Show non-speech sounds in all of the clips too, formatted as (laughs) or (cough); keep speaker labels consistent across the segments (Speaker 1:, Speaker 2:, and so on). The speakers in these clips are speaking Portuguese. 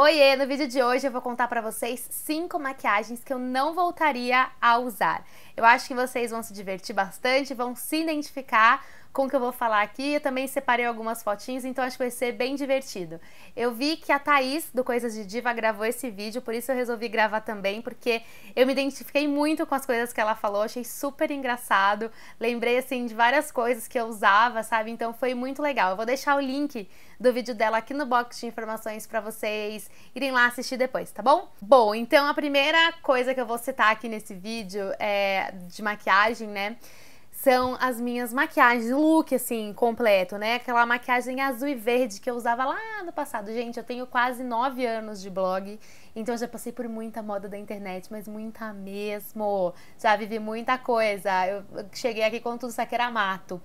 Speaker 1: Oiê, no vídeo de hoje eu vou contar para vocês 5 maquiagens que eu não voltaria a usar. Eu acho que vocês vão se divertir bastante, vão se identificar, com o que eu vou falar aqui. Eu também separei algumas fotinhas, então acho que vai ser bem divertido. Eu vi que a Thaís, do Coisas de Diva, gravou esse vídeo, por isso eu resolvi gravar também, porque eu me identifiquei muito com as coisas que ela falou, achei super engraçado. Lembrei, assim, de várias coisas que eu usava, sabe? Então foi muito legal. Eu vou deixar o link do vídeo dela aqui no box de informações para vocês irem lá assistir depois, tá bom? Bom, então a primeira coisa que eu vou citar aqui nesse vídeo é de maquiagem, né? são as minhas maquiagens, look assim, completo, né? Aquela maquiagem azul e verde que eu usava lá no passado. Gente, eu tenho quase 9 anos de blog, então já passei por muita moda da internet, mas muita mesmo. Já vivi muita coisa. Eu cheguei aqui com tudo isso aqui era mato.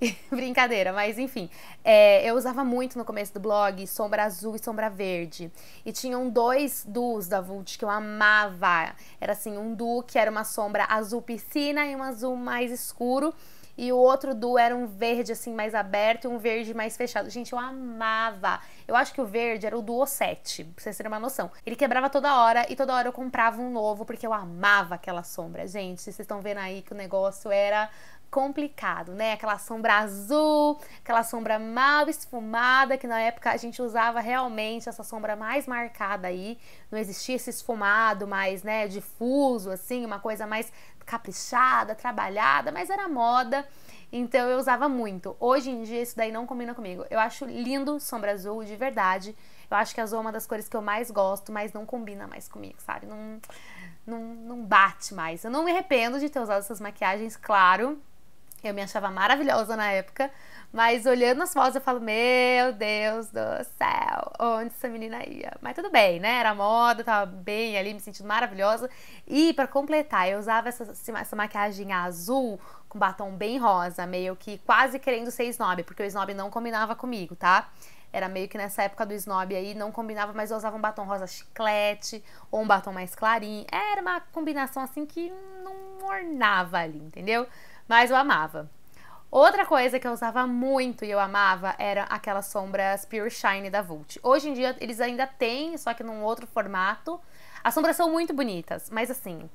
Speaker 1: (laughs) Brincadeira, mas enfim. É, eu usava muito no começo do blog sombra azul e sombra verde. E tinham dois duos da Vult que eu amava. Era assim, um duo que era uma sombra azul piscina e um azul mais escuro. E o outro duo era um verde assim mais aberto e um verde mais fechado. Gente, eu amava. Eu acho que o verde era o duo 7, pra vocês terem uma noção. Ele quebrava toda hora e toda hora eu comprava um novo porque eu amava aquela sombra. Gente, vocês estão vendo aí que o negócio era complicado, né? Aquela sombra azul, aquela sombra mal esfumada, que na época a gente usava realmente essa sombra mais marcada aí, não existia esse esfumado mais, né, difuso assim, uma coisa mais caprichada, trabalhada, mas era moda. Então eu usava muito. Hoje em dia isso daí não combina comigo. Eu acho lindo sombra azul de verdade. Eu acho que azul é uma das cores que eu mais gosto, mas não combina mais comigo, sabe? Não não, não bate mais. Eu não me arrependo de ter usado essas maquiagens, claro, eu me achava maravilhosa na época, mas olhando as fotos eu falo, meu Deus do céu, onde essa menina ia? Mas tudo bem, né? Era moda, tava bem ali, me sentindo maravilhosa. E para completar, eu usava essa, essa maquiagem azul com batom bem rosa, meio que quase querendo ser snob, porque o snob não combinava comigo, tá? Era meio que nessa época do snob aí, não combinava, mas eu usava um batom rosa chiclete ou um batom mais clarinho. Era uma combinação assim que não ornava ali, entendeu? mas eu amava. Outra coisa que eu usava muito e eu amava era aquela sombra Pure Shine da Vult. Hoje em dia eles ainda têm, só que num outro formato. As sombras são muito bonitas, mas assim,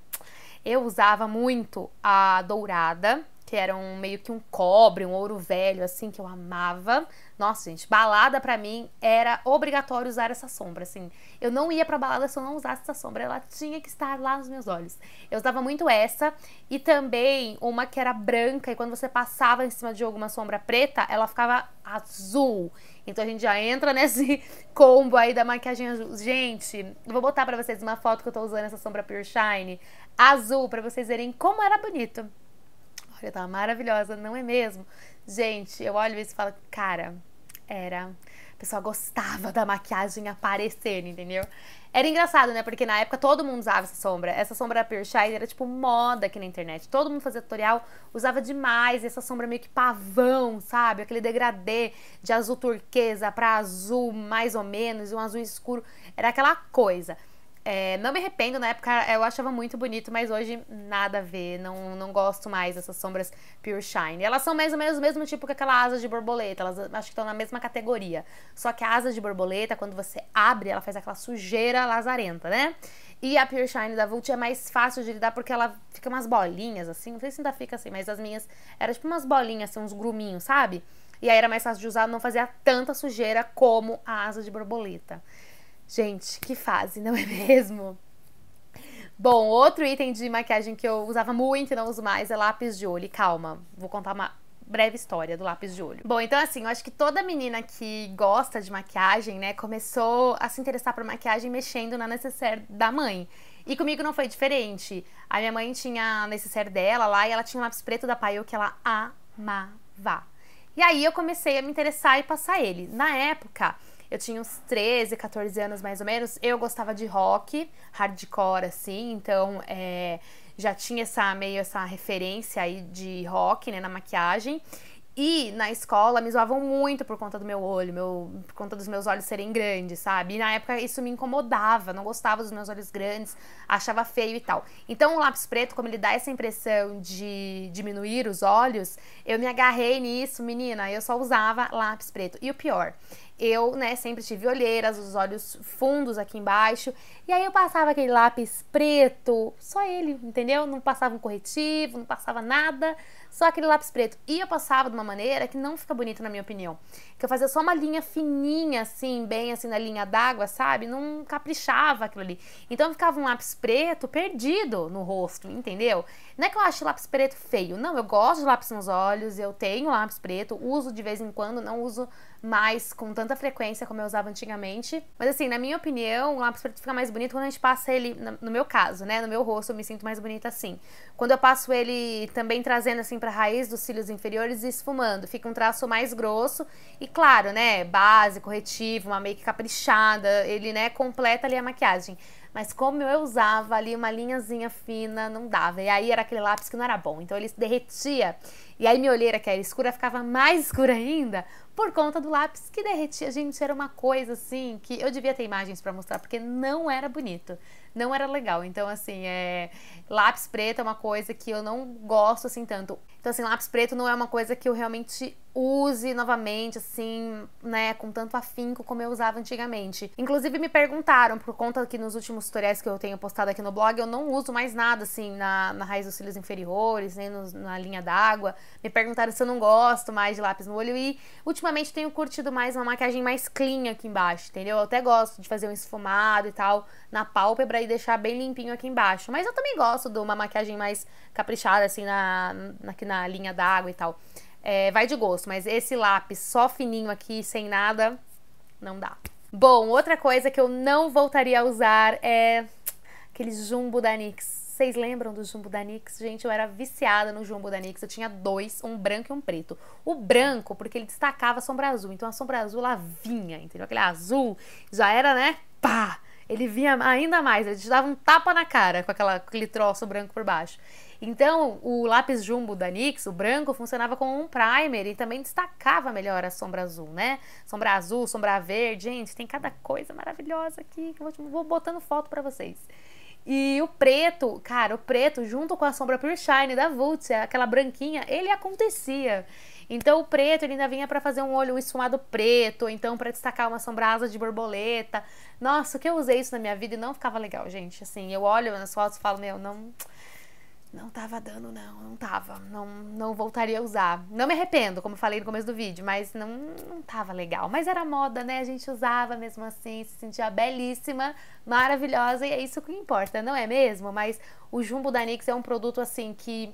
Speaker 1: eu usava muito a dourada, que era um, meio que um cobre, um ouro velho, assim, que eu amava. Nossa, gente, balada para mim era obrigatório usar essa sombra, assim. Eu não ia pra balada se eu não usasse essa sombra, ela tinha que estar lá nos meus olhos. Eu usava muito essa e também uma que era branca e quando você passava em cima de alguma sombra preta, ela ficava azul. Então a gente já entra nesse (laughs) combo aí da maquiagem azul. Gente, vou botar para vocês uma foto que eu tô usando essa sombra Pure Shine azul para vocês verem como era bonito. Olha, tava maravilhosa, não é mesmo? Gente, eu olho isso e falo, cara, era. A pessoa gostava da maquiagem aparecendo, entendeu? Era engraçado, né? Porque na época todo mundo usava essa sombra. Essa sombra da Pure Shine era tipo moda aqui na internet. Todo mundo fazia tutorial, usava demais. Essa sombra meio que pavão, sabe? Aquele degradê de azul turquesa pra azul mais ou menos, um azul escuro. Era aquela coisa. É, não me arrependo, na época eu achava muito bonito, mas hoje nada a ver. Não, não gosto mais dessas sombras Pure Shine. Elas são mais ou menos o mesmo tipo que aquela asa de borboleta. Elas acho que estão na mesma categoria. Só que a asa de borboleta, quando você abre, ela faz aquela sujeira lazarenta, né? E a Pure Shine da Vult é mais fácil de lidar porque ela fica umas bolinhas assim. Não sei se ainda fica assim, mas as minhas eram tipo umas bolinhas, assim, uns gruminhos, sabe? E aí era mais fácil de usar, não fazia tanta sujeira como a asa de borboleta. Gente, que fase, não é (laughs) mesmo? Bom, outro item de maquiagem que eu usava muito e não uso mais é lápis de olho. E calma, vou contar uma breve história do lápis de olho. Bom, então assim, eu acho que toda menina que gosta de maquiagem, né, começou a se interessar por maquiagem mexendo na necessaire da mãe. E comigo não foi diferente. A minha mãe tinha a necessaire dela lá e ela tinha um lápis preto da Paiô que ela amava. E aí eu comecei a me interessar e passar ele. Na época, eu tinha uns 13, 14 anos mais ou menos. Eu gostava de rock, hardcore, assim, então é, já tinha essa meio essa referência aí de rock né, na maquiagem. E na escola me zoavam muito por conta do meu olho, meu, por conta dos meus olhos serem grandes, sabe? E na época isso me incomodava, não gostava dos meus olhos grandes, achava feio e tal. Então o lápis preto, como ele dá essa impressão de diminuir os olhos, eu me agarrei nisso, menina, eu só usava lápis preto. E o pior, eu, né, sempre tive olheiras, os olhos fundos aqui embaixo. E aí eu passava aquele lápis preto, só ele, entendeu? Não passava um corretivo, não passava nada, só aquele lápis preto. E eu passava de uma maneira que não fica bonito, na minha opinião. Que eu fazia só uma linha fininha, assim, bem assim na linha d'água, sabe? Não caprichava aquilo ali. Então ficava um lápis preto perdido no rosto, entendeu? Não é que eu acho lápis preto feio, não, eu gosto de lápis nos olhos, eu tenho lápis preto, uso de vez em quando, não uso mais com tanta frequência como eu usava antigamente. Mas assim, na minha opinião, o lápis preto fica mais bonito quando a gente passa ele, no meu caso, né, no meu rosto eu me sinto mais bonita assim. Quando eu passo ele também trazendo assim pra raiz dos cílios inferiores e esfumando, fica um traço mais grosso e claro, né, base, corretivo, uma make caprichada, ele, né, completa ali a maquiagem. Mas como eu usava ali uma linhazinha fina, não dava. E aí era aquele lápis que não era bom. Então ele derretia. E aí minha olheira, que era escura, ficava mais (laughs) escura ainda por conta do lápis que derretia. Gente, era uma coisa assim que eu devia ter imagens para mostrar, porque não era bonito. Não era legal. Então, assim, é... lápis preto é uma coisa que eu não gosto assim tanto. Então, assim, lápis preto não é uma coisa que eu realmente use novamente, assim, né, com tanto afinco como eu usava antigamente. Inclusive me perguntaram, por conta que nos últimos tutoriais que eu tenho postado aqui no blog, eu não uso mais nada, assim, na, na raiz dos cílios inferiores, nem no, na linha d'água. Me perguntaram se eu não gosto mais de lápis no olho e ultimamente tenho curtido mais uma maquiagem mais clean aqui embaixo, entendeu? Eu até gosto de fazer um esfumado e tal na pálpebra e deixar bem limpinho aqui embaixo. Mas eu também gosto de uma maquiagem mais caprichada, assim, na, na, na linha d'água e tal. É, vai de gosto, mas esse lápis só fininho aqui, sem nada, não dá. Bom, outra coisa que eu não voltaria a usar é aquele jumbo da NYX. Vocês lembram do jumbo da NYX? Gente, eu era viciada no jumbo da NYX. Eu tinha dois, um branco e um preto. O branco, porque ele destacava a sombra azul. Então a sombra azul, lá vinha, entendeu? Aquele azul já era, né? Pá! Ele vinha ainda mais. Ele te dava um tapa na cara com, aquela, com aquele troço branco por baixo. Então, o lápis jumbo da NYX, o branco, funcionava como um primer e também destacava melhor a sombra azul, né? Sombra azul, sombra verde, gente, tem cada coisa maravilhosa aqui que eu vou, botando foto para vocês. E o preto, cara, o preto junto com a sombra Pure Shine da Vult, aquela branquinha, ele acontecia. Então o preto ele ainda vinha para fazer um olho esfumado preto, então para destacar uma sombra asa de borboleta. Nossa, o que eu usei isso na minha vida e não ficava legal, gente. Assim, eu olho nas fotos e falo, meu, não não tava dando, não, não tava. Não, não voltaria a usar. Não me arrependo, como falei no começo do vídeo, mas não, não tava legal. Mas era moda, né? A gente usava mesmo assim, se sentia belíssima, maravilhosa, e é isso que importa, não é mesmo? Mas o Jumbo da NYX é um produto assim que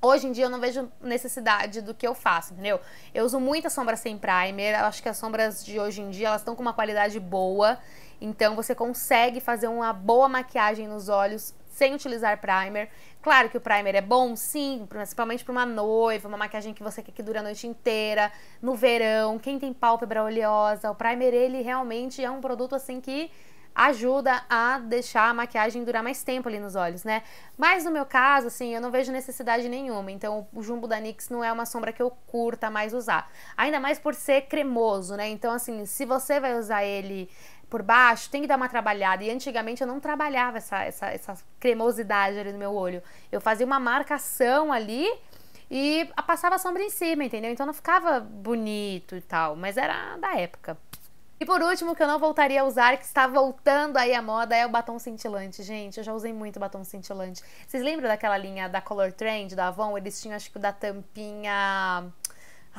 Speaker 1: Hoje em dia eu não vejo necessidade do que eu faço, entendeu? Eu uso muita sombra sem primer, eu acho que as sombras de hoje em dia elas estão com uma qualidade boa, então você consegue fazer uma boa maquiagem nos olhos sem utilizar primer. Claro que o primer é bom, sim, principalmente para uma noiva, uma maquiagem que você quer que dure a noite inteira, no verão, quem tem pálpebra oleosa, o primer ele realmente é um produto assim que ajuda a deixar a maquiagem durar mais tempo ali nos olhos, né? Mas no meu caso, assim, eu não vejo necessidade nenhuma. Então, o Jumbo da NYX não é uma sombra que eu curta mais usar. Ainda mais por ser cremoso, né? Então, assim, se você vai usar ele por baixo, tem que dar uma trabalhada. E antigamente eu não trabalhava essa, essa, essa cremosidade ali no meu olho. Eu fazia uma marcação ali e passava a sombra em cima, entendeu? Então não ficava bonito e tal, mas era da época. E por último, que eu não voltaria a usar, que está voltando aí a moda, é o batom cintilante. Gente, eu já usei muito batom cintilante. Vocês lembram daquela linha da Color Trend, da Avon? Eles tinham, acho que, o da tampinha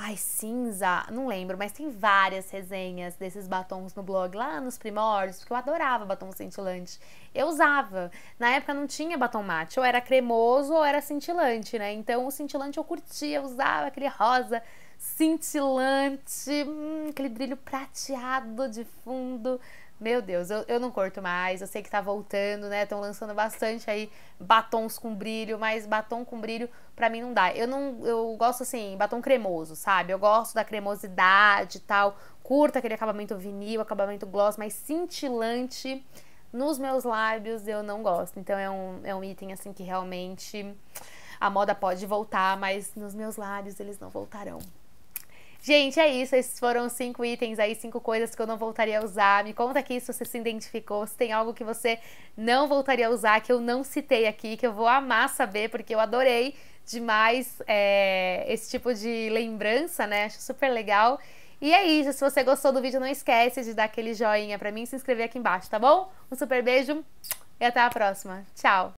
Speaker 1: Ai, cinza, não lembro, mas tem várias resenhas desses batons no blog lá nos primórdios, porque eu adorava batom cintilante. Eu usava. Na época não tinha batom mate, ou era cremoso ou era cintilante, né? Então o cintilante eu curtia, eu usava aquele rosa cintilante, hum, aquele brilho prateado de fundo. Meu Deus, eu, eu não corto mais. Eu sei que tá voltando, né? Estão lançando bastante aí batons com brilho, mas batom com brilho para mim não dá. Eu não eu gosto assim, batom cremoso, sabe? Eu gosto da cremosidade e tal. Curta aquele acabamento vinil, acabamento gloss, mas cintilante nos meus lábios eu não gosto. Então é um, é um item assim que realmente a moda pode voltar, mas nos meus lábios eles não voltarão. Gente, é isso. Esses foram cinco itens aí, cinco coisas que eu não voltaria a usar. Me conta aqui se você se identificou, se tem algo que você não voltaria a usar, que eu não citei aqui, que eu vou amar saber, porque eu adorei demais é, esse tipo de lembrança, né? Acho super legal. E é isso. Se você gostou do vídeo, não esquece de dar aquele joinha pra mim e se inscrever aqui embaixo, tá bom? Um super beijo e até a próxima. Tchau!